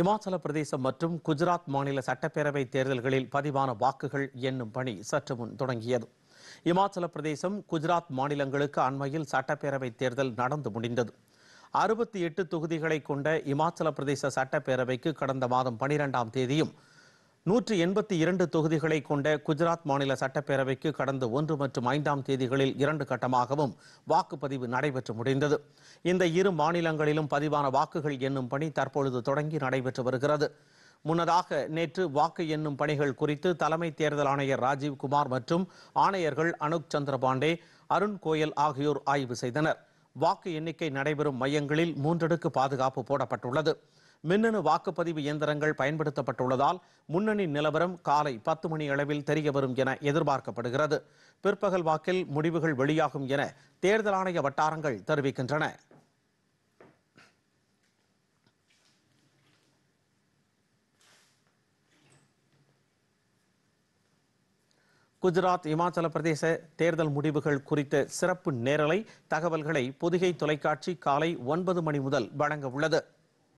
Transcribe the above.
இமாச்சல பிரதேசம் மற்றும் குஜராத் மாநில சட்டப்பேரவை தேர்தல்களில் பதிவான வாக்குகள் எண்ணும் பணி சற்று முன் தொடங்கியது இமாச்சல பிரதேசம் குஜராத் மாநிலங்களுக்கு அண்மையில் சட்டப்பேரவை தேர்தல் நடந்து முடிந்தது அறுபத்தி எட்டு தொகுதிகளை கொண்ட இமாச்சல பிரதேச சட்டப்பேரவைக்கு கடந்த மாதம் பனிரெண்டாம் தேதியும் நூற்றி எண்பத்தி இரண்டு தொகுதிகளை கொண்ட குஜராத் மாநில சட்டப்பேரவைக்கு கடந்த ஒன்று மற்றும் ஐந்தாம் தேதிகளில் இரண்டு கட்டமாகவும் வாக்குப்பதிவு நடைபெற்று முடிந்தது இந்த இரு மாநிலங்களிலும் பதிவான வாக்குகள் என்னும் பணி தற்பொழுது தொடங்கி நடைபெற்று வருகிறது முன்னதாக நேற்று வாக்கு என்னும் பணிகள் குறித்து தலைமை தேர்தல் ஆணையர் ராஜீவ்குமார் மற்றும் ஆணையர்கள் அனுக் சந்திர பாண்டே அருண் கோயல் ஆகியோர் ஆய்வு செய்தனர் வாக்கு எண்ணிக்கை நடைபெறும் மையங்களில் மூன்றடுக்கு பாதுகாப்பு போடப்பட்டுள்ளது மின்னணு வாக்குப்பதிவு இயந்திரங்கள் பயன்படுத்தப்பட்டுள்ளதால் முன்னணி நிலவரம் காலை பத்து மணி அளவில் தெரிய வரும் என எதிர்பார்க்கப்படுகிறது பிற்பகல் வாக்கில் முடிவுகள் வெளியாகும் என தேர்தல் ஆணைய வட்டாரங்கள் தெரிவிக்கின்றன குஜராத் இமாச்சல பிரதேச தேர்தல் முடிவுகள் குறித்த சிறப்பு நேரலை தகவல்களை பொதிகை தொலைக்காட்சி காலை ஒன்பது மணி முதல் வழங்க உள்ளது